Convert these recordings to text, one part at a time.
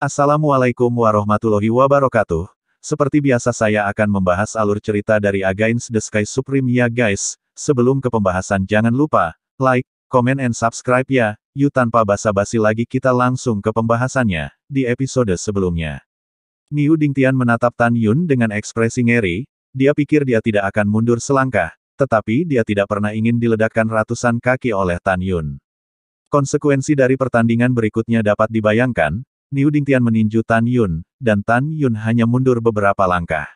Assalamualaikum warahmatullahi wabarakatuh. Seperti biasa saya akan membahas alur cerita dari Against the Sky Supreme ya guys. Sebelum ke pembahasan jangan lupa, like, comment and subscribe ya. Yuk tanpa basa-basi lagi kita langsung ke pembahasannya, di episode sebelumnya. Niu Dingtian menatap Tan Yun dengan ekspresi ngeri, dia pikir dia tidak akan mundur selangkah, tetapi dia tidak pernah ingin diledakkan ratusan kaki oleh Tan Yun. Konsekuensi dari pertandingan berikutnya dapat dibayangkan, Niu Dingtian meninju Tan Yun, dan Tan Yun hanya mundur beberapa langkah.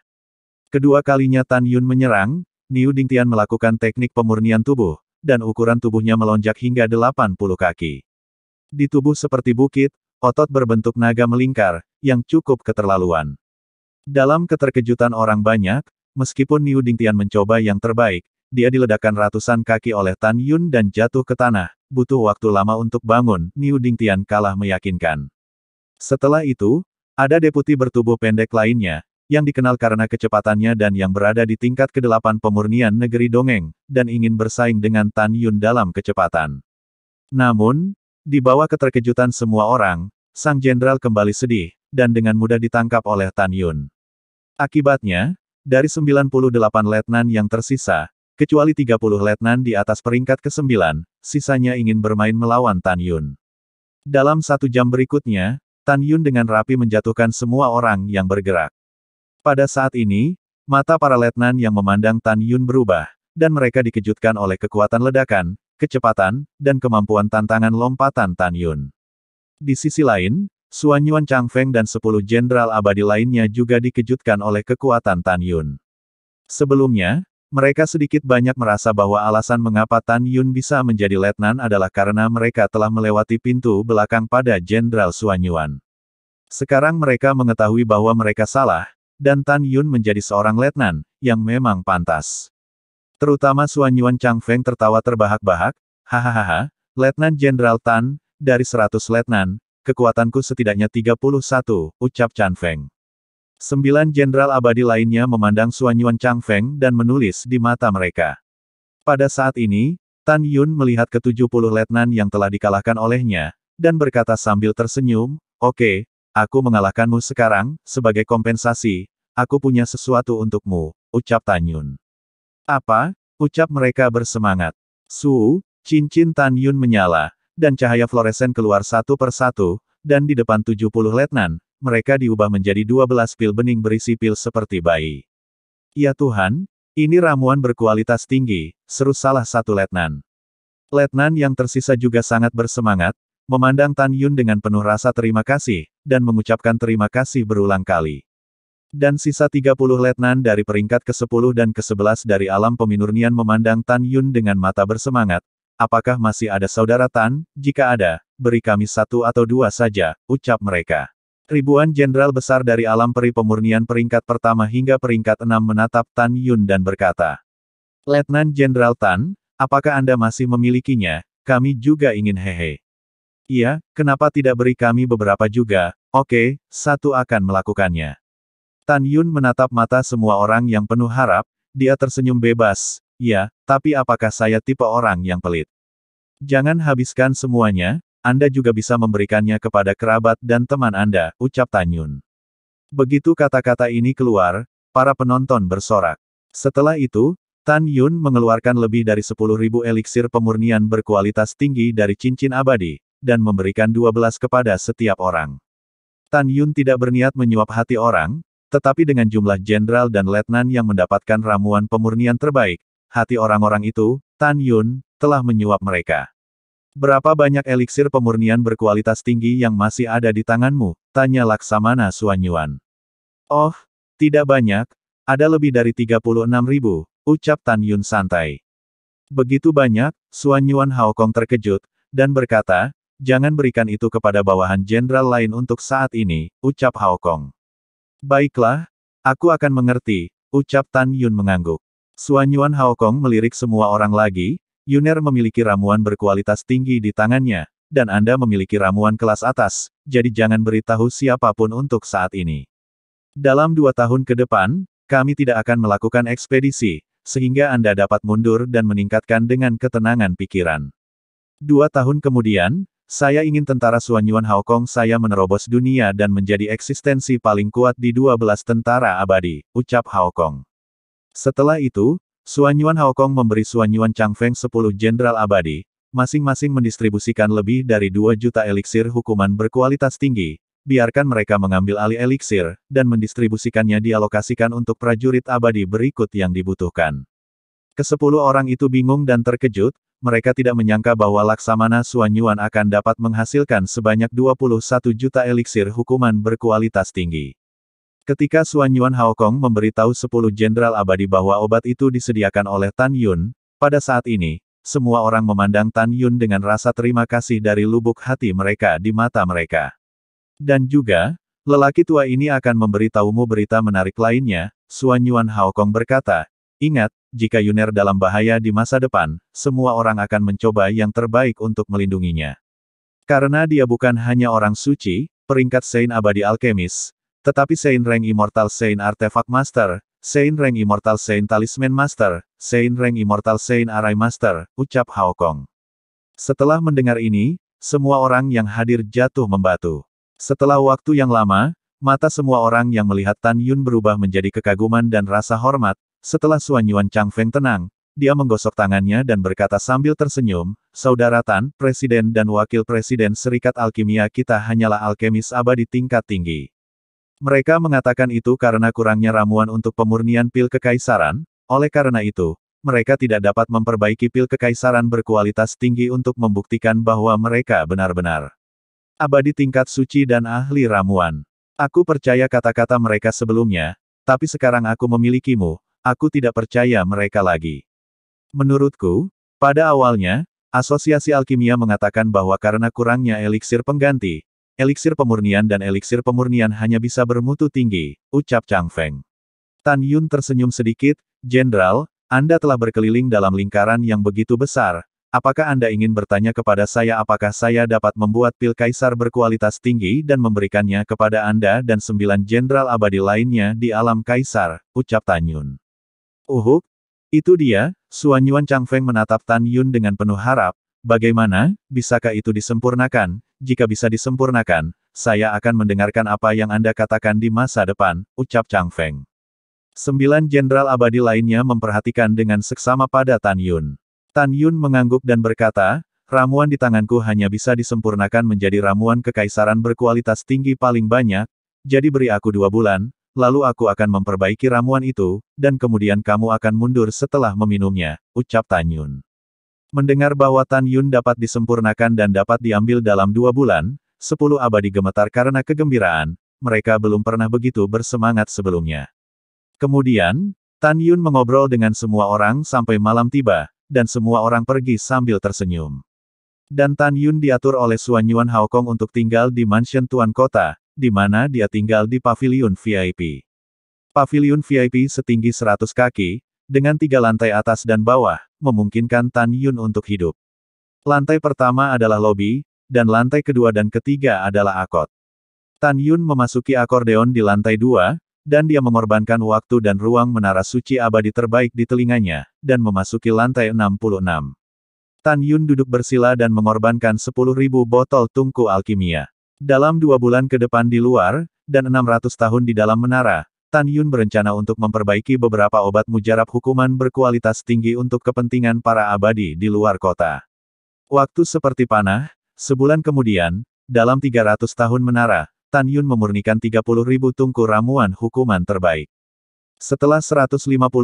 Kedua kalinya Tan Yun menyerang, Niu Dingtian melakukan teknik pemurnian tubuh, dan ukuran tubuhnya melonjak hingga 80 kaki. Di tubuh seperti bukit, otot berbentuk naga melingkar, yang cukup keterlaluan. Dalam keterkejutan orang banyak, meskipun Niu Dingtian mencoba yang terbaik, dia diledakkan ratusan kaki oleh Tan Yun dan jatuh ke tanah. Butuh waktu lama untuk bangun, Niu Dingtian kalah meyakinkan. Setelah itu, ada deputi bertubuh pendek lainnya, yang dikenal karena kecepatannya dan yang berada di tingkat ke-8 pemurnian negeri dongeng, dan ingin bersaing dengan Tan Yun dalam kecepatan. Namun, di bawah keterkejutan semua orang, sang jenderal kembali sedih, dan dengan mudah ditangkap oleh Tan Yun. Akibatnya, dari 98 letnan yang tersisa, kecuali 30 letnan di atas peringkat ke-9, sisanya ingin bermain melawan Tan Yun. Dalam satu jam berikutnya, Tan Yun dengan rapi menjatuhkan semua orang yang bergerak. Pada saat ini, mata para letnan yang memandang Tan Yun berubah, dan mereka dikejutkan oleh kekuatan ledakan, kecepatan, dan kemampuan tantangan lompatan Tan Yun. Di sisi lain, Suan Yuan Feng dan sepuluh jenderal abadi lainnya juga dikejutkan oleh kekuatan Tan Yun. Sebelumnya, mereka sedikit banyak merasa bahwa alasan mengapa Tan Yun bisa menjadi letnan adalah karena mereka telah melewati pintu belakang pada Jenderal Suanyuan. Sekarang mereka mengetahui bahwa mereka salah, dan Tan Yun menjadi seorang letnan, yang memang pantas. Terutama Suanyuan Feng tertawa terbahak-bahak, hahaha, Letnan Jenderal Tan, dari 100 letnan, kekuatanku setidaknya 31, ucap Feng. Sembilan jenderal abadi lainnya memandang Suanyuan Feng dan menulis di mata mereka. Pada saat ini, Tan Yun melihat ke-70 letnan yang telah dikalahkan olehnya, dan berkata sambil tersenyum, Oke, okay, aku mengalahkanmu sekarang, sebagai kompensasi, aku punya sesuatu untukmu, ucap Tan Yun. Apa? Ucap mereka bersemangat. Su, cincin Tan Yun menyala, dan cahaya floresen keluar satu persatu, dan di depan 70 letnan, mereka diubah menjadi dua belas pil bening berisi pil seperti bayi. Ya Tuhan, ini ramuan berkualitas tinggi, seru salah satu letnan. Letnan yang tersisa juga sangat bersemangat, memandang Tan Yun dengan penuh rasa terima kasih, dan mengucapkan terima kasih berulang kali. Dan sisa 30 letnan dari peringkat ke-10 dan ke-11 dari alam peminurnian memandang Tan Yun dengan mata bersemangat. Apakah masih ada saudara Tan? Jika ada, beri kami satu atau dua saja, ucap mereka. Ribuan jenderal besar dari alam peri pemurnian peringkat pertama hingga peringkat enam menatap Tan Yun dan berkata, Letnan Jenderal Tan, apakah Anda masih memilikinya? Kami juga ingin hehe. Iya, kenapa tidak beri kami beberapa juga? Oke, satu akan melakukannya. Tan Yun menatap mata semua orang yang penuh harap, dia tersenyum bebas, ya, tapi apakah saya tipe orang yang pelit? Jangan habiskan semuanya, anda juga bisa memberikannya kepada kerabat dan teman Anda, ucap Tanyun. Begitu kata-kata ini keluar, para penonton bersorak. Setelah itu, Tan Yun mengeluarkan lebih dari 10.000 eliksir pemurnian berkualitas tinggi dari cincin abadi, dan memberikan 12 kepada setiap orang. Tan Yun tidak berniat menyuap hati orang, tetapi dengan jumlah jenderal dan letnan yang mendapatkan ramuan pemurnian terbaik, hati orang-orang itu, Tan Yun, telah menyuap mereka. Berapa banyak eliksir pemurnian berkualitas tinggi yang masih ada di tanganmu? Tanya Laksamana Suanyuan. Oh, tidak banyak, ada lebih dari 36 ribu, ucap Tan Yun santai. Begitu banyak, Suanyuan Haokong terkejut, dan berkata, jangan berikan itu kepada bawahan jenderal lain untuk saat ini, ucap Haokong. Baiklah, aku akan mengerti, ucap Tan Yun mengangguk. Suanyuan Haokong melirik semua orang lagi, Yuner memiliki ramuan berkualitas tinggi di tangannya, dan Anda memiliki ramuan kelas atas, jadi jangan beritahu siapapun untuk saat ini. Dalam dua tahun ke depan, kami tidak akan melakukan ekspedisi, sehingga Anda dapat mundur dan meningkatkan dengan ketenangan pikiran. Dua tahun kemudian, saya ingin tentara Suan Suanyuan Haokong saya menerobos dunia dan menjadi eksistensi paling kuat di 12 tentara abadi, ucap Haokong. Setelah itu, Suan Suanyuan Haokong memberi Suan Yuan Chang Feng 10 jenderal abadi, masing-masing mendistribusikan lebih dari 2 juta eliksir hukuman berkualitas tinggi, biarkan mereka mengambil alih eliksir, dan mendistribusikannya dialokasikan untuk prajurit abadi berikut yang dibutuhkan. Kesepuluh orang itu bingung dan terkejut, mereka tidak menyangka bahwa Laksamana Suan Yuan akan dapat menghasilkan sebanyak 21 juta eliksir hukuman berkualitas tinggi. Ketika Suan Yuan Haokong memberitahu sepuluh jenderal abadi bahwa obat itu disediakan oleh Tan Yun, pada saat ini, semua orang memandang Tan Yun dengan rasa terima kasih dari lubuk hati mereka di mata mereka. Dan juga, lelaki tua ini akan memberitahumu berita menarik lainnya, Suan Yuan Haokong berkata, Ingat, jika Yuner dalam bahaya di masa depan, semua orang akan mencoba yang terbaik untuk melindunginya. Karena dia bukan hanya orang suci, peringkat Saint Abadi Alkemis, tetapi Saint Rank Immortal Saint Artefact Master, Saint Rank Immortal Saint Talisman Master, Saint Rank Immortal Saint Array Master, ucap Hao Kong. Setelah mendengar ini, semua orang yang hadir jatuh membatu. Setelah waktu yang lama, mata semua orang yang melihat Tan Yun berubah menjadi kekaguman dan rasa hormat, setelah Suan Yuan Chang Feng tenang, dia menggosok tangannya dan berkata sambil tersenyum, Saudara Tan, Presiden dan Wakil Presiden Serikat Alkimia kita hanyalah alkemis abadi tingkat tinggi. Mereka mengatakan itu karena kurangnya ramuan untuk pemurnian pil kekaisaran, oleh karena itu, mereka tidak dapat memperbaiki pil kekaisaran berkualitas tinggi untuk membuktikan bahwa mereka benar-benar abadi tingkat suci dan ahli ramuan. Aku percaya kata-kata mereka sebelumnya, tapi sekarang aku memilikimu, aku tidak percaya mereka lagi. Menurutku, pada awalnya, Asosiasi Alkimia mengatakan bahwa karena kurangnya eliksir pengganti, Eliksir pemurnian dan eliksir pemurnian hanya bisa bermutu tinggi, ucap Chang Feng. Tan Yun tersenyum sedikit, Jenderal, Anda telah berkeliling dalam lingkaran yang begitu besar, apakah Anda ingin bertanya kepada saya apakah saya dapat membuat pil kaisar berkualitas tinggi dan memberikannya kepada Anda dan sembilan jenderal abadi lainnya di alam kaisar, ucap Tan Yun. Uhuk, itu dia, Suanyuan Chang Feng menatap Tan Yun dengan penuh harap, Bagaimana, bisakah itu disempurnakan? Jika bisa disempurnakan, saya akan mendengarkan apa yang Anda katakan di masa depan, ucap Chang Feng. Sembilan jenderal abadi lainnya memperhatikan dengan seksama pada Tan Yun. Tan Yun mengangguk dan berkata, ramuan di tanganku hanya bisa disempurnakan menjadi ramuan kekaisaran berkualitas tinggi paling banyak, jadi beri aku dua bulan, lalu aku akan memperbaiki ramuan itu, dan kemudian kamu akan mundur setelah meminumnya, ucap Tan Yun. Mendengar bahwa Tan Yun dapat disempurnakan dan dapat diambil dalam dua bulan, sepuluh abadi gemetar karena kegembiraan, mereka belum pernah begitu bersemangat sebelumnya. Kemudian, Tan Yun mengobrol dengan semua orang sampai malam tiba, dan semua orang pergi sambil tersenyum. Dan Tan Yun diatur oleh Suan Yuan Haokong untuk tinggal di mansion tuan kota, di mana dia tinggal di pavilion VIP. Pavilion VIP setinggi 100 kaki, dengan tiga lantai atas dan bawah, memungkinkan Tan Yun untuk hidup. Lantai pertama adalah lobi, dan lantai kedua dan ketiga adalah akot. Tan Yun memasuki akordeon di lantai dua, dan dia mengorbankan waktu dan ruang menara suci abadi terbaik di telinganya, dan memasuki lantai 66. Tan Yun duduk bersila dan mengorbankan 10.000 botol tungku alkimia. Dalam dua bulan ke depan di luar, dan 600 tahun di dalam menara, Tan Yun berencana untuk memperbaiki beberapa obat mujarab hukuman berkualitas tinggi untuk kepentingan para abadi di luar kota. Waktu seperti panah, sebulan kemudian, dalam 300 tahun menara, Tan Yun memurnikan 30 ribu tungku ramuan hukuman terbaik. Setelah 150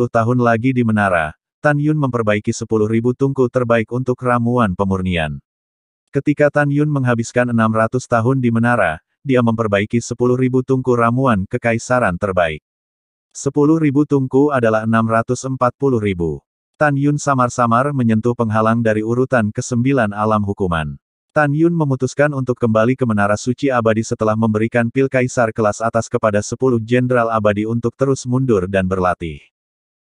tahun lagi di menara, Tan Yun memperbaiki 10 ribu tungku terbaik untuk ramuan pemurnian. Ketika Tan Yun menghabiskan 600 tahun di menara, dia memperbaiki 10.000 tungku ramuan kekaisaran terbaik. 10.000 tungku adalah 640.000. Tan Yun samar-samar menyentuh penghalang dari urutan ke-9 alam hukuman. Tan Yun memutuskan untuk kembali ke Menara Suci Abadi setelah memberikan pil kaisar kelas atas kepada 10 jenderal abadi untuk terus mundur dan berlatih.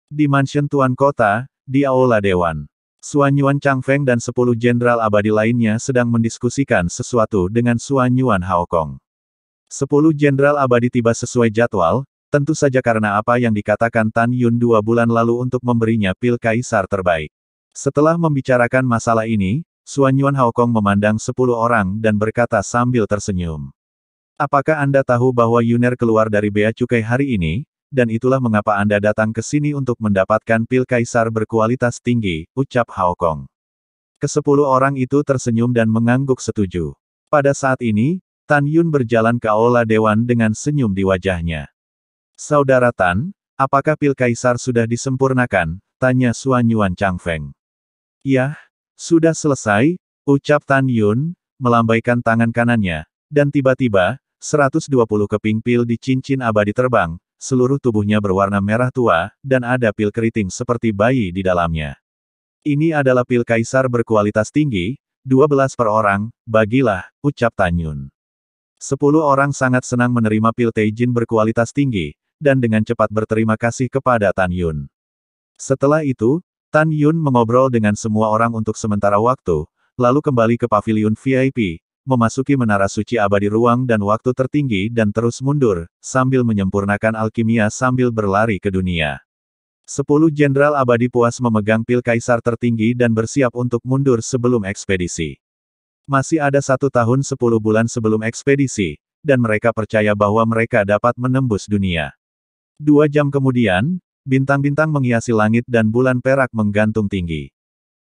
Di mansion Tuan Kota, di Aula Dewan. Suan Yuan Feng dan 10 jenderal abadi lainnya sedang mendiskusikan sesuatu dengan Suan Yuan Kong. Sepuluh jenderal abadi tiba sesuai jadwal, tentu saja karena apa yang dikatakan Tan Yun dua bulan lalu untuk memberinya pil kaisar terbaik. Setelah membicarakan masalah ini, Suan Yuan Haokong memandang sepuluh orang dan berkata sambil tersenyum. Apakah Anda tahu bahwa Yuner keluar dari Bea Cukai hari ini, dan itulah mengapa Anda datang ke sini untuk mendapatkan pil kaisar berkualitas tinggi, ucap Haokong. Kesepuluh orang itu tersenyum dan mengangguk setuju. Pada saat ini, Tan Yun berjalan ke Aula Dewan dengan senyum di wajahnya. Saudara Tan, apakah pil kaisar sudah disempurnakan? Tanya Suan Yuan Chang Feng. Yah, sudah selesai, ucap Tan Yun, melambaikan tangan kanannya, dan tiba-tiba, 120 keping pil di cincin abadi terbang, seluruh tubuhnya berwarna merah tua, dan ada pil keriting seperti bayi di dalamnya. Ini adalah pil kaisar berkualitas tinggi, 12 per orang, bagilah, ucap Tan Yun. Sepuluh orang sangat senang menerima pil Taijin berkualitas tinggi, dan dengan cepat berterima kasih kepada Tan Yun. Setelah itu, Tan Yun mengobrol dengan semua orang untuk sementara waktu, lalu kembali ke pavilion VIP, memasuki menara suci abadi ruang dan waktu tertinggi dan terus mundur, sambil menyempurnakan alkimia sambil berlari ke dunia. Sepuluh jenderal abadi puas memegang pil kaisar tertinggi dan bersiap untuk mundur sebelum ekspedisi. Masih ada satu tahun sepuluh bulan sebelum ekspedisi, dan mereka percaya bahwa mereka dapat menembus dunia. Dua jam kemudian, bintang-bintang menghiasi langit dan bulan perak menggantung tinggi.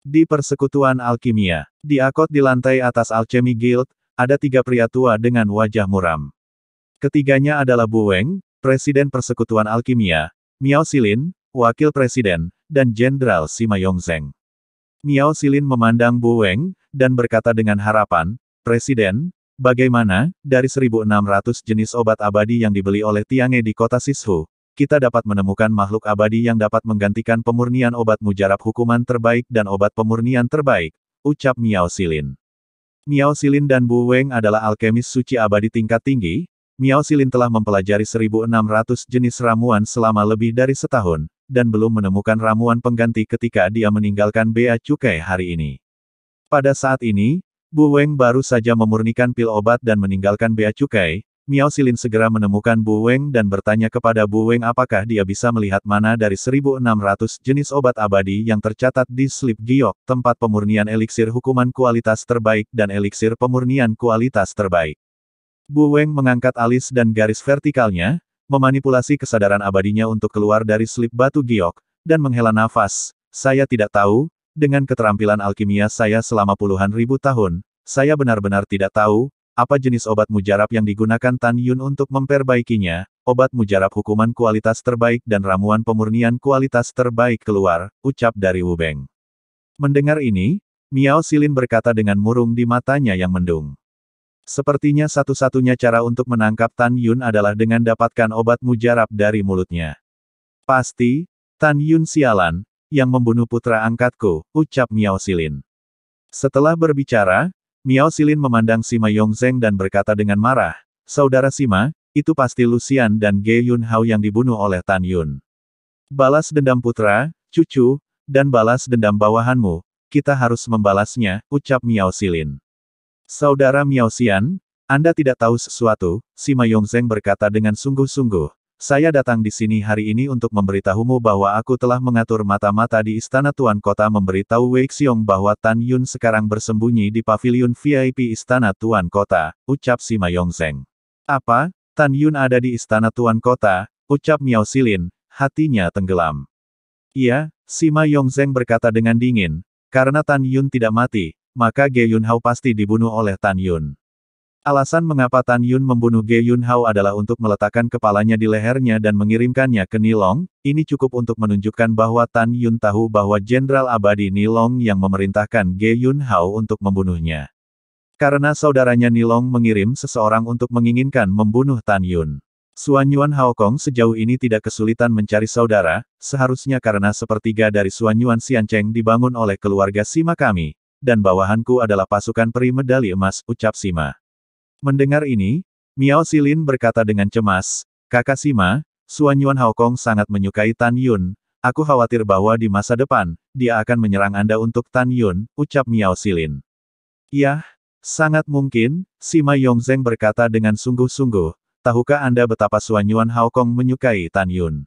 Di persekutuan alkimia, di akot di lantai atas Alchemy Guild, ada tiga pria tua dengan wajah muram. Ketiganya adalah Bu Weng, Presiden Persekutuan Alkimia, Miao Silin, Wakil Presiden, dan Jenderal Sima Yongzeng. Miao Silin memandang Bu Weng, dan berkata dengan harapan, Presiden, bagaimana, dari 1.600 jenis obat abadi yang dibeli oleh Tiange di kota Sishu, kita dapat menemukan makhluk abadi yang dapat menggantikan pemurnian obat mujarab hukuman terbaik dan obat pemurnian terbaik, ucap Miao Silin. Miao Silin dan Bu Weng adalah alkemis suci abadi tingkat tinggi, Miao Silin telah mempelajari 1.600 jenis ramuan selama lebih dari setahun, dan belum menemukan ramuan pengganti ketika dia meninggalkan Bea Cukai hari ini. Pada saat ini, Bu Weng baru saja memurnikan pil obat dan meninggalkan bea cukai, Miao Silin segera menemukan Bu Weng dan bertanya kepada Bu Weng apakah dia bisa melihat mana dari 1600 jenis obat abadi yang tercatat di Slip Giok, tempat pemurnian eliksir hukuman kualitas terbaik dan eliksir pemurnian kualitas terbaik. Bu Weng mengangkat alis dan garis vertikalnya, memanipulasi kesadaran abadinya untuk keluar dari slip batu giok, dan menghela nafas. Saya tidak tahu, dengan keterampilan alkimia saya selama puluhan ribu tahun, saya benar-benar tidak tahu, apa jenis obat mujarab yang digunakan Tan Yun untuk memperbaikinya, obat mujarab hukuman kualitas terbaik dan ramuan pemurnian kualitas terbaik keluar, ucap dari Wu Beng. Mendengar ini, Miao Silin berkata dengan murung di matanya yang mendung. Sepertinya satu-satunya cara untuk menangkap Tan Yun adalah dengan dapatkan obat mujarab dari mulutnya. Pasti, Tan Yun sialan, yang membunuh putra angkatku, ucap Miao Silin. Setelah berbicara, Miao Silin memandang Sima Yongzeng dan berkata dengan marah, Saudara Sima, itu pasti Lucian dan Ge Yun Hao yang dibunuh oleh Tan Yun. Balas dendam putra, cucu, dan balas dendam bawahanmu, kita harus membalasnya, ucap Miao Silin. Saudara Miao Xian, Anda tidak tahu sesuatu, Sima Yongzeng berkata dengan sungguh-sungguh, saya datang di sini hari ini untuk memberitahumu bahwa aku telah mengatur mata-mata di Istana Tuan Kota memberitahu Wei Xiong bahwa Tan Yun sekarang bersembunyi di pavilion VIP Istana Tuan Kota, ucap Sima Yongzeng. Apa? Tan Yun ada di Istana Tuan Kota, ucap Miao Silin, hatinya tenggelam. Iya, Sima Yongzeng berkata dengan dingin, karena Tan Yun tidak mati, maka Ge Yun Hao pasti dibunuh oleh Tan Yun. Alasan mengapa Tan Yun membunuh Ge Yun Hao adalah untuk meletakkan kepalanya di lehernya dan mengirimkannya ke Nilong, ini cukup untuk menunjukkan bahwa Tan Yun tahu bahwa Jenderal Abadi Nilong yang memerintahkan Ge Yun Hao untuk membunuhnya. Karena saudaranya Nilong mengirim seseorang untuk menginginkan membunuh Tan Yun. Suan Yuan Haokong sejauh ini tidak kesulitan mencari saudara, seharusnya karena sepertiga dari Suan Yuan Xiancheng dibangun oleh keluarga Sima kami, dan bawahanku adalah pasukan peri medali emas, ucap Sima. Mendengar ini, Miao Silin berkata dengan cemas, Kakak Sima, Suan Yuan Haokong sangat menyukai Tan Yun, aku khawatir bahwa di masa depan, dia akan menyerang Anda untuk Tan Yun, ucap Miao Silin. Yah, sangat mungkin, Sima Yongzeng berkata dengan sungguh-sungguh, tahukah Anda betapa Suan Yuan Haokong menyukai Tan Yun?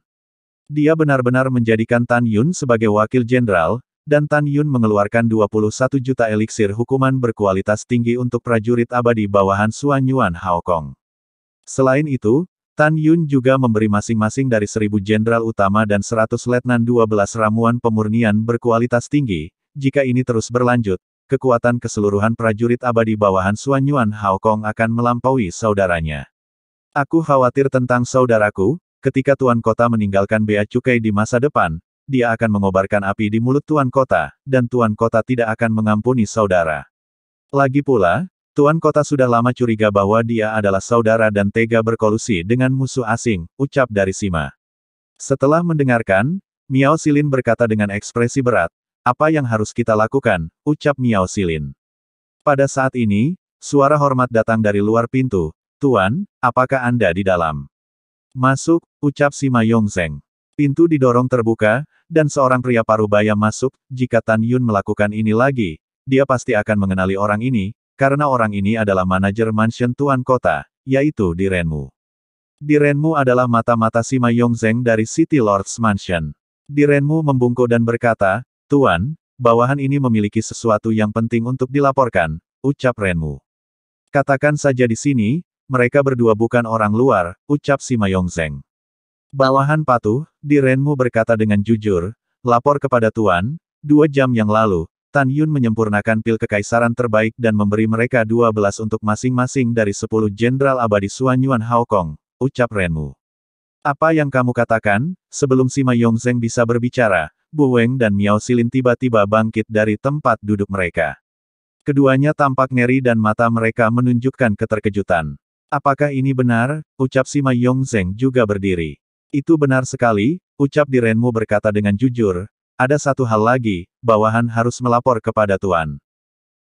Dia benar-benar menjadikan Tan Yun sebagai wakil jenderal, dan Tan Yun mengeluarkan 21 juta eliksir hukuman berkualitas tinggi untuk prajurit abadi bawahan Suan Yuan Haokong. Selain itu, Tan Yun juga memberi masing-masing dari seribu jenderal utama dan seratus letnan dua belas ramuan pemurnian berkualitas tinggi, jika ini terus berlanjut, kekuatan keseluruhan prajurit abadi bawahan Suan Yuan Haokong akan melampaui saudaranya. Aku khawatir tentang saudaraku, ketika Tuan Kota meninggalkan Bea Cukai di masa depan, dia akan mengobarkan api di mulut Tuan Kota, dan Tuan Kota tidak akan mengampuni saudara. Lagi pula, Tuan Kota sudah lama curiga bahwa dia adalah saudara dan tega berkolusi dengan musuh asing, ucap dari Sima. Setelah mendengarkan, Miao Silin berkata dengan ekspresi berat, apa yang harus kita lakukan, ucap Miao Silin. Pada saat ini, suara hormat datang dari luar pintu, Tuan, apakah Anda di dalam? Masuk, ucap Sima Yongzeng. Pintu didorong terbuka, dan seorang pria paruh baya masuk, jika Tan Yun melakukan ini lagi, dia pasti akan mengenali orang ini, karena orang ini adalah manajer mansion tuan kota, yaitu di Renmu. Di Renmu adalah mata-mata Sima Yongzeng dari City Lord's Mansion. Di Renmu membungkuk dan berkata, Tuan, bawahan ini memiliki sesuatu yang penting untuk dilaporkan, ucap Renmu. Katakan saja di sini, mereka berdua bukan orang luar, ucap Sima Yongzeng. Bawahan patuh, Direnmu berkata dengan jujur, lapor kepada Tuan, dua jam yang lalu, Tan Yun menyempurnakan pil kekaisaran terbaik dan memberi mereka dua belas untuk masing-masing dari sepuluh jenderal abadi Suan Yuan Haokong, ucap Renmu. Apa yang kamu katakan, sebelum Sima Yongzeng bisa berbicara, Bu Weng dan Miao Silin tiba-tiba bangkit dari tempat duduk mereka. Keduanya tampak ngeri dan mata mereka menunjukkan keterkejutan. Apakah ini benar? Ucap Sima Yongzeng juga berdiri. Itu benar sekali, ucap Direnmu berkata dengan jujur, ada satu hal lagi, bawahan harus melapor kepada Tuan.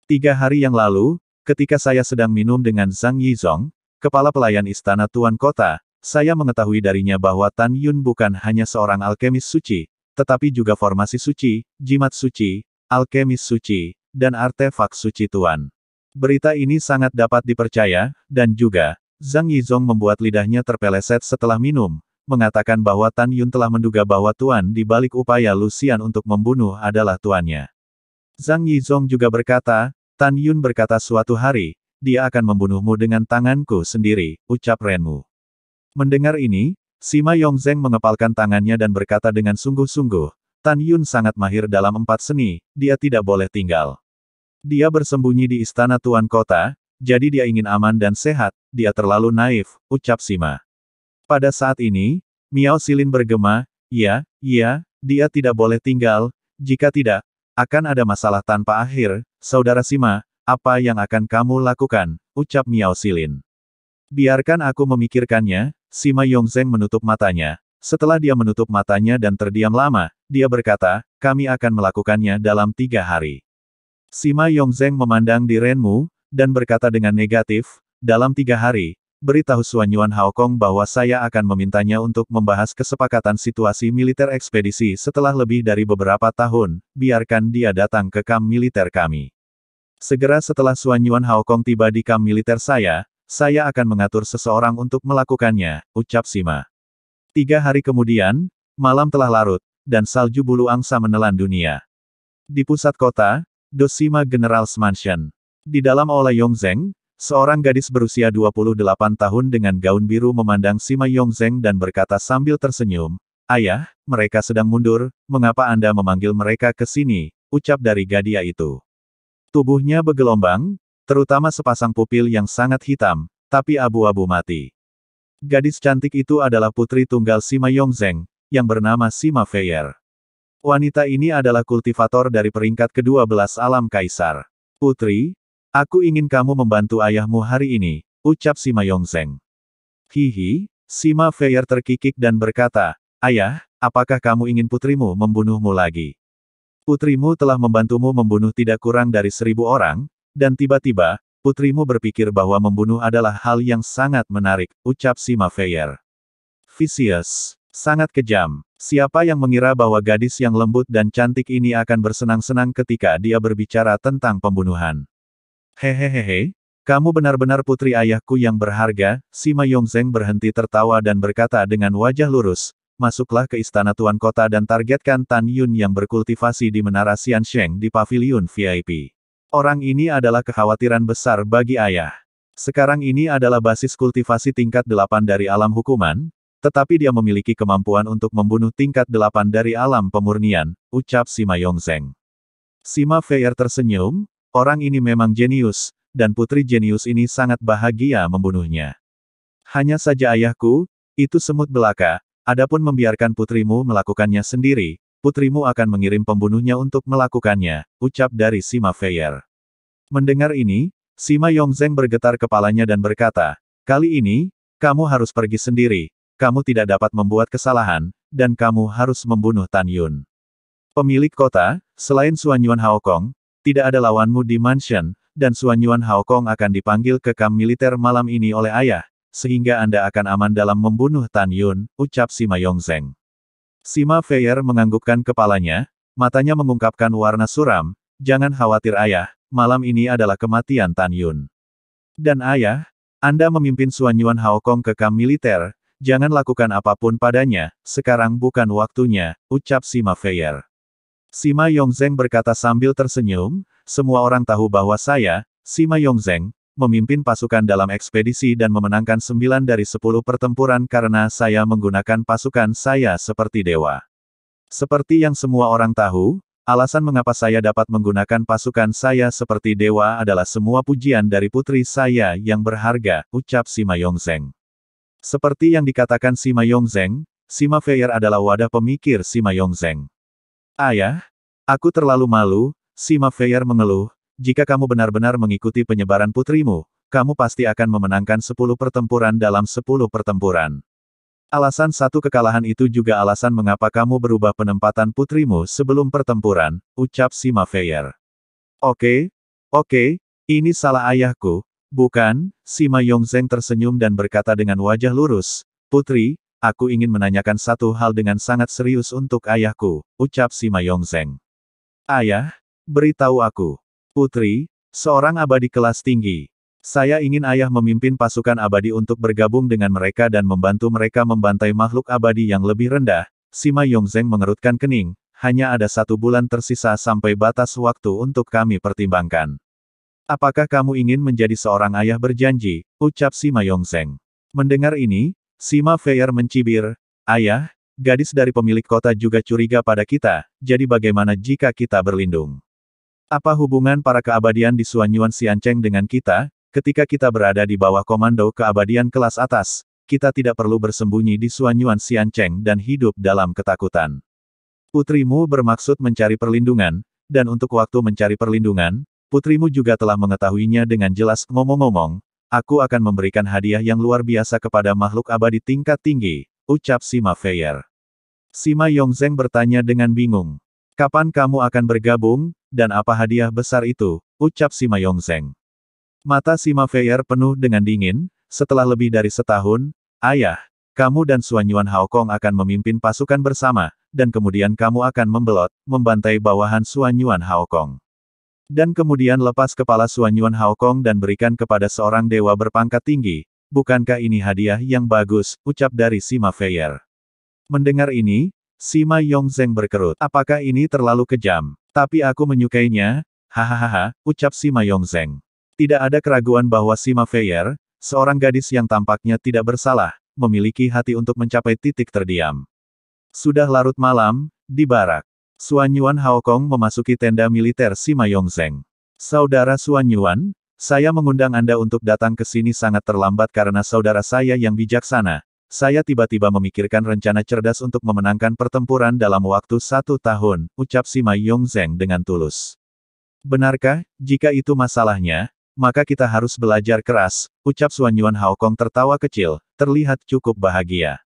Tiga hari yang lalu, ketika saya sedang minum dengan Zhang Yizong, kepala pelayan istana Tuan Kota, saya mengetahui darinya bahwa Tan Yun bukan hanya seorang alkemis suci, tetapi juga formasi suci, jimat suci, alkemis suci, dan artefak suci Tuan. Berita ini sangat dapat dipercaya, dan juga, Zhang Yizong membuat lidahnya terpeleset setelah minum, mengatakan bahwa Tan Yun telah menduga bahwa Tuan di balik upaya Lucian untuk membunuh adalah tuannya. Zhang Yizong juga berkata, Tan Yun berkata suatu hari, dia akan membunuhmu dengan tanganku sendiri, ucap Renmu. Mendengar ini, Sima Yongzeng mengepalkan tangannya dan berkata dengan sungguh-sungguh, Tan Yun sangat mahir dalam empat seni, dia tidak boleh tinggal. Dia bersembunyi di istana Tuan Kota, jadi dia ingin aman dan sehat, dia terlalu naif, ucap Sima. Pada saat ini, Miao Silin bergema, ya, ya, dia tidak boleh tinggal, jika tidak, akan ada masalah tanpa akhir, Saudara Sima, apa yang akan kamu lakukan, ucap Miao Silin. Biarkan aku memikirkannya, Sima Yongzeng menutup matanya. Setelah dia menutup matanya dan terdiam lama, dia berkata, kami akan melakukannya dalam tiga hari. Sima Yongzeng memandang di Renmu, dan berkata dengan negatif, dalam tiga hari, beritahu Xuan Yuan Haokong bahwa saya akan memintanya untuk membahas kesepakatan situasi militer ekspedisi setelah lebih dari beberapa tahun, biarkan dia datang ke kamp militer kami. Segera setelah Xuan Yuan Haokong tiba di kamp militer saya, saya akan mengatur seseorang untuk melakukannya, ucap Sima. Tiga hari kemudian, malam telah larut, dan salju bulu angsa menelan dunia. Di pusat kota, Dosima General's Mansion. Di dalam Ola Yongzeng. Seorang gadis berusia 28 tahun dengan gaun biru memandang Sima Yongzeng dan berkata sambil tersenyum, Ayah, mereka sedang mundur, mengapa Anda memanggil mereka ke sini, ucap dari gadia itu. Tubuhnya bergelombang, terutama sepasang pupil yang sangat hitam, tapi abu-abu mati. Gadis cantik itu adalah putri tunggal Sima Yongzeng, yang bernama Sima Feier. Wanita ini adalah kultivator dari peringkat ke-12 alam kaisar. Putri, Aku ingin kamu membantu ayahmu hari ini, ucap Sima Yongzeng. Hihi, Sima Feier terkikik dan berkata, Ayah, apakah kamu ingin putrimu membunuhmu lagi? Putrimu telah membantumu membunuh tidak kurang dari seribu orang, dan tiba-tiba, putrimu berpikir bahwa membunuh adalah hal yang sangat menarik, ucap Sima Feier. Vicious. Sangat kejam. Siapa yang mengira bahwa gadis yang lembut dan cantik ini akan bersenang-senang ketika dia berbicara tentang pembunuhan? Hehehehe, kamu benar-benar putri ayahku yang berharga, Sima Yongzeng berhenti tertawa dan berkata dengan wajah lurus, masuklah ke istana tuan kota dan targetkan Tan Yun yang berkultivasi di Menara Xiansheng di Paviliun VIP. Orang ini adalah kekhawatiran besar bagi ayah. Sekarang ini adalah basis kultivasi tingkat 8 dari alam hukuman, tetapi dia memiliki kemampuan untuk membunuh tingkat 8 dari alam pemurnian, ucap Sima Yongzeng. Sima Feier tersenyum, Orang ini memang jenius, dan putri jenius ini sangat bahagia membunuhnya. Hanya saja ayahku, itu semut belaka, adapun membiarkan putrimu melakukannya sendiri, putrimu akan mengirim pembunuhnya untuk melakukannya, ucap dari Sima Feier. Mendengar ini, Sima Yongzeng bergetar kepalanya dan berkata, kali ini, kamu harus pergi sendiri, kamu tidak dapat membuat kesalahan, dan kamu harus membunuh Tan Yun. Pemilik kota, selain Suan Yuan Haokong, tidak ada lawanmu di mansion, dan Suan Yuan Haokong akan dipanggil ke kam militer malam ini oleh ayah, sehingga Anda akan aman dalam membunuh Tan Yun, ucap Sima Yongzeng. Sima Feier menganggukkan kepalanya, matanya mengungkapkan warna suram, jangan khawatir ayah, malam ini adalah kematian Tan Yun. Dan ayah, Anda memimpin Suan Yuan Haokong ke kam militer, jangan lakukan apapun padanya, sekarang bukan waktunya, ucap Sima Feier. Sima Yongzeng berkata sambil tersenyum, semua orang tahu bahwa saya, Sima Yongzeng, memimpin pasukan dalam ekspedisi dan memenangkan 9 dari 10 pertempuran karena saya menggunakan pasukan saya seperti dewa. Seperti yang semua orang tahu, alasan mengapa saya dapat menggunakan pasukan saya seperti dewa adalah semua pujian dari putri saya yang berharga, ucap Sima Yongzeng. Seperti yang dikatakan Sima Yongzheng, Sima Feier adalah wadah pemikir Sima Yongzeng. Ayah, aku terlalu malu, Sima Mafeyer mengeluh, jika kamu benar-benar mengikuti penyebaran putrimu, kamu pasti akan memenangkan sepuluh pertempuran dalam sepuluh pertempuran. Alasan satu kekalahan itu juga alasan mengapa kamu berubah penempatan putrimu sebelum pertempuran, ucap Sima Mafeyer. Oke, oke, ini salah ayahku, bukan, Sima Yongzeng tersenyum dan berkata dengan wajah lurus, Putri, Aku ingin menanyakan satu hal dengan sangat serius untuk ayahku, ucap Sima Mayong Ayah, beritahu aku. Putri, seorang abadi kelas tinggi. Saya ingin ayah memimpin pasukan abadi untuk bergabung dengan mereka dan membantu mereka membantai makhluk abadi yang lebih rendah. Sima Yongzeng mengerutkan kening, hanya ada satu bulan tersisa sampai batas waktu untuk kami pertimbangkan. Apakah kamu ingin menjadi seorang ayah berjanji? Ucap Sima Yongzeng. Mendengar ini, Sima Feyer mencibir, Ayah, gadis dari pemilik kota juga curiga pada kita, jadi bagaimana jika kita berlindung? Apa hubungan para keabadian di Suanyuan Sianceng dengan kita, ketika kita berada di bawah komando keabadian kelas atas, kita tidak perlu bersembunyi di Suanyuan Sianceng dan hidup dalam ketakutan. Putrimu bermaksud mencari perlindungan, dan untuk waktu mencari perlindungan, putrimu juga telah mengetahuinya dengan jelas ngomong-ngomong, Aku akan memberikan hadiah yang luar biasa kepada makhluk abadi tingkat tinggi, ucap Sima Feier. Sima Yongzeng bertanya dengan bingung. Kapan kamu akan bergabung, dan apa hadiah besar itu, ucap Sima Yongzeng. Mata Sima Feier penuh dengan dingin, setelah lebih dari setahun, ayah, kamu dan Suanyuan Yuan Haokong akan memimpin pasukan bersama, dan kemudian kamu akan membelot, membantai bawahan Suanyuan Yuan Haokong. Dan kemudian lepas kepala Suanyuan Kong dan berikan kepada seorang dewa berpangkat tinggi, bukankah ini hadiah yang bagus, ucap dari Sima Feier. Mendengar ini, Sima Yong Yongzeng berkerut. Apakah ini terlalu kejam? Tapi aku menyukainya, hahaha, ucap Sima Yong Yongzeng. Tidak ada keraguan bahwa Sima Feier, seorang gadis yang tampaknya tidak bersalah, memiliki hati untuk mencapai titik terdiam. Sudah larut malam, di barak. Suan Yuan Haokong memasuki tenda militer Sima Yongzeng. Saudara Suan Yuan, saya mengundang Anda untuk datang ke sini sangat terlambat karena saudara saya yang bijaksana. Saya tiba-tiba memikirkan rencana cerdas untuk memenangkan pertempuran dalam waktu satu tahun, ucap Sima Yongzeng dengan tulus. Benarkah, jika itu masalahnya, maka kita harus belajar keras, ucap Suan Yuan Haokong tertawa kecil, terlihat cukup bahagia.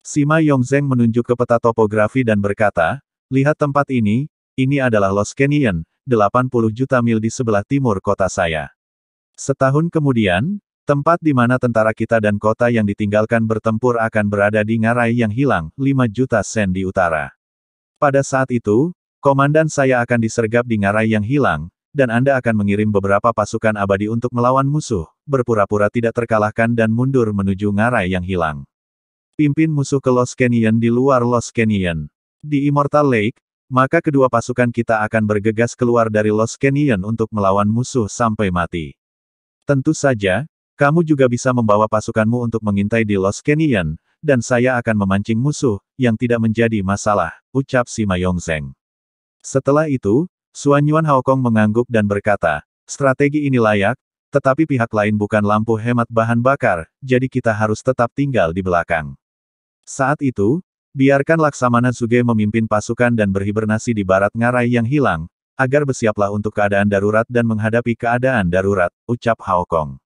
Sima Yongzeng menunjuk ke peta topografi dan berkata, Lihat tempat ini, ini adalah Los Canyon, 80 juta mil di sebelah timur kota saya. Setahun kemudian, tempat di mana tentara kita dan kota yang ditinggalkan bertempur akan berada di ngarai yang hilang, 5 juta sen di utara. Pada saat itu, komandan saya akan disergap di ngarai yang hilang, dan Anda akan mengirim beberapa pasukan abadi untuk melawan musuh, berpura-pura tidak terkalahkan dan mundur menuju ngarai yang hilang. Pimpin musuh ke Los Canyon di luar Los Canyon di Immortal Lake, maka kedua pasukan kita akan bergegas keluar dari Los Canyon untuk melawan musuh sampai mati. Tentu saja, kamu juga bisa membawa pasukanmu untuk mengintai di Los Canyon, dan saya akan memancing musuh, yang tidak menjadi masalah, ucap Sima Yongzeng. Setelah itu, Suan Yuan Haokong mengangguk dan berkata, strategi ini layak, tetapi pihak lain bukan lampu hemat bahan bakar, jadi kita harus tetap tinggal di belakang. Saat itu, Biarkan Laksamana Zuge memimpin pasukan dan berhibernasi di barat ngarai yang hilang, agar bersiaplah untuk keadaan darurat dan menghadapi keadaan darurat, ucap Haokong.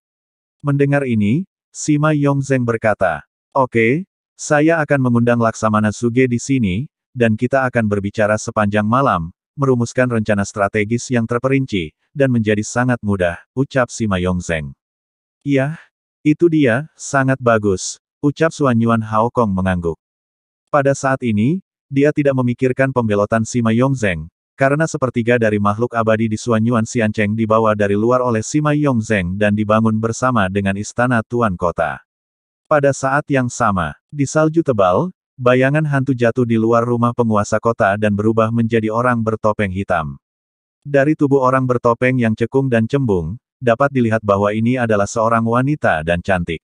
Mendengar ini, Sima Yongzeng berkata, Oke, saya akan mengundang Laksamana Suge di sini, dan kita akan berbicara sepanjang malam, merumuskan rencana strategis yang terperinci, dan menjadi sangat mudah, ucap Sima Yongzeng. Yah, itu dia, sangat bagus, ucap Suanyuan Yuan Haokong mengangguk. Pada saat ini, dia tidak memikirkan pembelotan Sima Yongzeng, karena sepertiga dari makhluk abadi di Suan Suanyuan Xiancheng dibawa dari luar oleh Sima Yongzeng dan dibangun bersama dengan istana Tuan Kota. Pada saat yang sama, di salju tebal, bayangan hantu jatuh di luar rumah penguasa kota dan berubah menjadi orang bertopeng hitam. Dari tubuh orang bertopeng yang cekung dan cembung, dapat dilihat bahwa ini adalah seorang wanita dan cantik.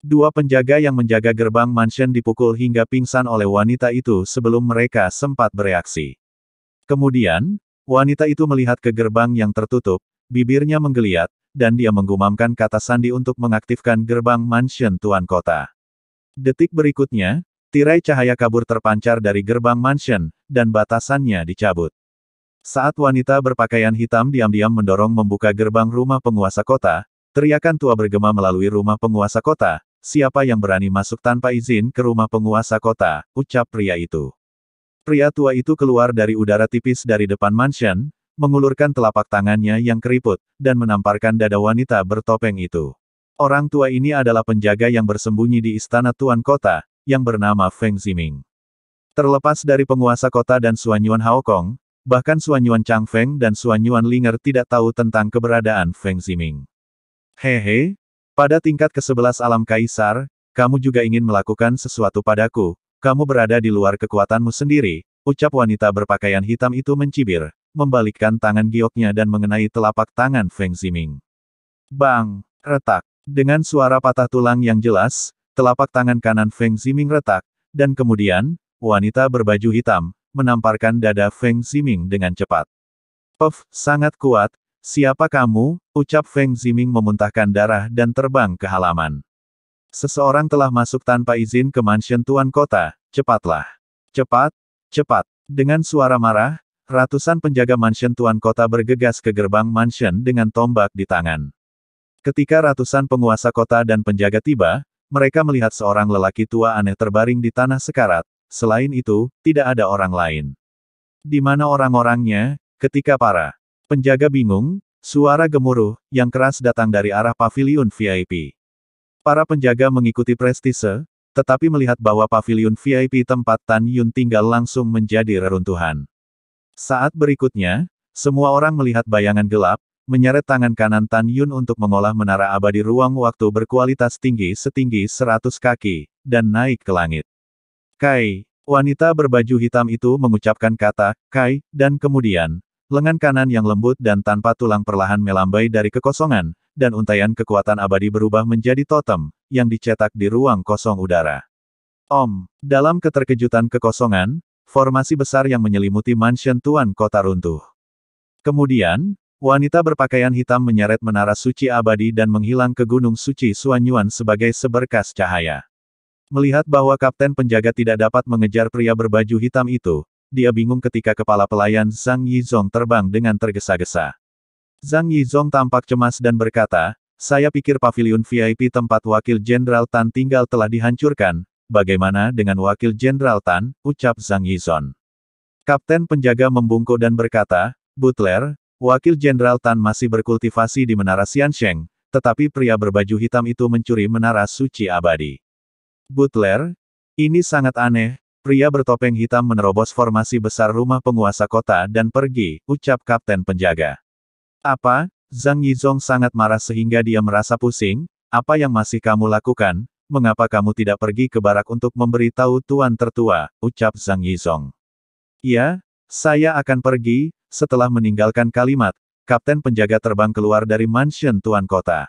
Dua penjaga yang menjaga gerbang mansion dipukul hingga pingsan oleh wanita itu sebelum mereka sempat bereaksi. Kemudian, wanita itu melihat ke gerbang yang tertutup, bibirnya menggeliat, dan dia menggumamkan kata sandi untuk mengaktifkan gerbang mansion tuan kota. Detik berikutnya, tirai cahaya kabur terpancar dari gerbang mansion, dan batasannya dicabut. Saat wanita berpakaian hitam diam-diam mendorong membuka gerbang rumah penguasa kota, teriakan tua bergema melalui rumah penguasa kota, Siapa yang berani masuk tanpa izin ke rumah penguasa kota, ucap pria itu. Pria tua itu keluar dari udara tipis dari depan mansion, mengulurkan telapak tangannya yang keriput, dan menamparkan dada wanita bertopeng itu. Orang tua ini adalah penjaga yang bersembunyi di istana tuan kota, yang bernama Feng Ziming. Terlepas dari penguasa kota dan Suanyuan Haokong, bahkan Suanyuan Feng dan Suanyuan Linger tidak tahu tentang keberadaan Feng Ziming. Hehe, pada tingkat ke-11 alam kaisar, kamu juga ingin melakukan sesuatu padaku, kamu berada di luar kekuatanmu sendiri, ucap wanita berpakaian hitam itu mencibir, membalikkan tangan gioknya dan mengenai telapak tangan Feng Ziming. Bang! Retak! Dengan suara patah tulang yang jelas, telapak tangan kanan Feng Ziming retak, dan kemudian, wanita berbaju hitam, menamparkan dada Feng Ziming dengan cepat. Puff, sangat kuat, Siapa kamu? Ucap Feng Ziming memuntahkan darah dan terbang ke halaman. Seseorang telah masuk tanpa izin ke mansion tuan kota, cepatlah. Cepat, cepat. Dengan suara marah, ratusan penjaga mansion tuan kota bergegas ke gerbang mansion dengan tombak di tangan. Ketika ratusan penguasa kota dan penjaga tiba, mereka melihat seorang lelaki tua aneh terbaring di tanah sekarat, selain itu, tidak ada orang lain. Di mana orang-orangnya, ketika para Penjaga bingung, suara gemuruh, yang keras datang dari arah pavilion VIP. Para penjaga mengikuti prestise, tetapi melihat bahwa pavilion VIP tempat Tan Yun tinggal langsung menjadi reruntuhan. Saat berikutnya, semua orang melihat bayangan gelap, menyeret tangan kanan Tan Yun untuk mengolah menara abadi ruang waktu berkualitas tinggi setinggi 100 kaki, dan naik ke langit. Kai, wanita berbaju hitam itu mengucapkan kata, Kai, dan kemudian, Lengan kanan yang lembut dan tanpa tulang perlahan melambai dari kekosongan, dan untaian kekuatan abadi berubah menjadi totem, yang dicetak di ruang kosong udara. Om, dalam keterkejutan kekosongan, formasi besar yang menyelimuti mansion Tuan Kota runtuh. Kemudian, wanita berpakaian hitam menyeret menara suci abadi dan menghilang ke gunung suci Suanyuan sebagai seberkas cahaya. Melihat bahwa kapten penjaga tidak dapat mengejar pria berbaju hitam itu, dia bingung ketika kepala pelayan Zhang Yizong terbang dengan tergesa-gesa. Zhang Yizong tampak cemas dan berkata, saya pikir pavilion VIP tempat wakil Jenderal Tan tinggal telah dihancurkan, bagaimana dengan wakil Jenderal Tan, ucap Zhang Yizong. Kapten penjaga membungkuk dan berkata, Butler, wakil Jenderal Tan masih berkultivasi di Menara Xiansheng, tetapi pria berbaju hitam itu mencuri Menara Suci Abadi. Butler, ini sangat aneh, Pria bertopeng hitam menerobos formasi besar rumah penguasa kota dan pergi, ucap kapten penjaga. Apa? Zhang Yizong sangat marah sehingga dia merasa pusing, apa yang masih kamu lakukan, mengapa kamu tidak pergi ke barak untuk memberi tahu tuan tertua, ucap Zhang Yizong. Ya, saya akan pergi, setelah meninggalkan kalimat, kapten penjaga terbang keluar dari mansion tuan kota.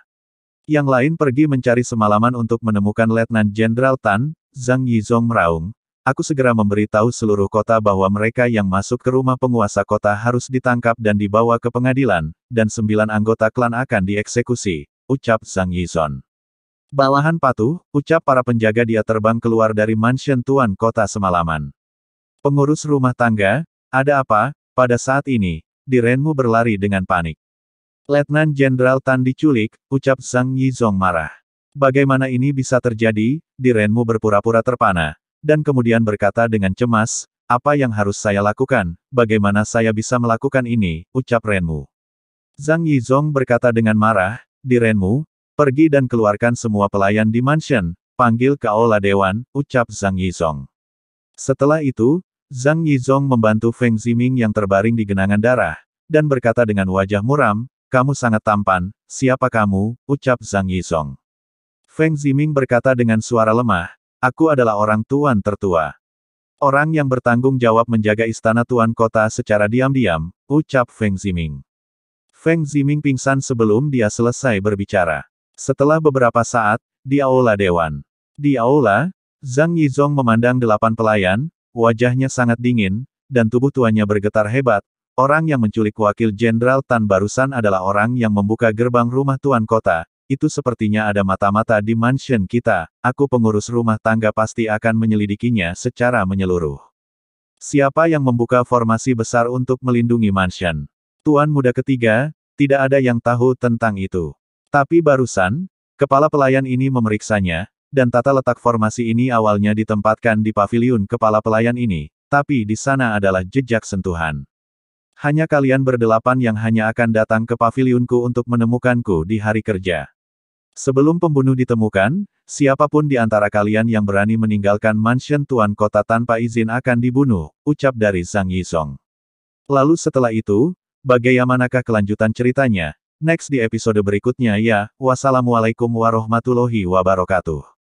Yang lain pergi mencari semalaman untuk menemukan Letnan Jenderal Tan, Zhang Yizong meraung, Aku segera memberitahu seluruh kota bahwa mereka yang masuk ke rumah penguasa kota harus ditangkap dan dibawa ke pengadilan, dan sembilan anggota klan akan dieksekusi, ucap Zhang Yizong. Bawahan patuh, ucap para penjaga dia terbang keluar dari mansion tuan kota semalaman. Pengurus rumah tangga, ada apa? Pada saat ini, Direnmu berlari dengan panik. Letnan Jenderal Tan diculik, ucap Zhang Yizong marah. Bagaimana ini bisa terjadi? Direnmu berpura-pura terpana, dan kemudian berkata dengan cemas, apa yang harus saya lakukan, bagaimana saya bisa melakukan ini, ucap Renmu. Zhang Yizong berkata dengan marah, di Renmu, pergi dan keluarkan semua pelayan di mansion, panggil Kaola Dewan, ucap Zhang Yizong. Setelah itu, Zhang Yizong membantu Feng Ziming yang terbaring di genangan darah, dan berkata dengan wajah muram, kamu sangat tampan, siapa kamu, ucap Zhang Yizong. Feng Ziming berkata dengan suara lemah, Aku adalah orang tuan tertua. Orang yang bertanggung jawab menjaga istana tuan kota secara diam-diam, ucap Feng Ziming. Feng Ziming pingsan sebelum dia selesai berbicara. Setelah beberapa saat, di aula dewan. Di aula, Zhang Yizong memandang delapan pelayan, wajahnya sangat dingin, dan tubuh tuannya bergetar hebat. Orang yang menculik wakil Jenderal Tan barusan adalah orang yang membuka gerbang rumah tuan kota, itu sepertinya ada mata-mata di mansion kita, aku pengurus rumah tangga pasti akan menyelidikinya secara menyeluruh. Siapa yang membuka formasi besar untuk melindungi mansion? Tuan muda ketiga, tidak ada yang tahu tentang itu. Tapi barusan, kepala pelayan ini memeriksanya, dan tata letak formasi ini awalnya ditempatkan di paviliun kepala pelayan ini, tapi di sana adalah jejak sentuhan. Hanya kalian berdelapan yang hanya akan datang ke paviliunku untuk menemukanku di hari kerja. Sebelum pembunuh ditemukan, siapapun di antara kalian yang berani meninggalkan mansion tuan kota tanpa izin akan dibunuh, ucap dari Zhang Yisong. Lalu setelah itu, bagaimanakah kelanjutan ceritanya? Next di episode berikutnya ya, wassalamualaikum warahmatullahi wabarakatuh.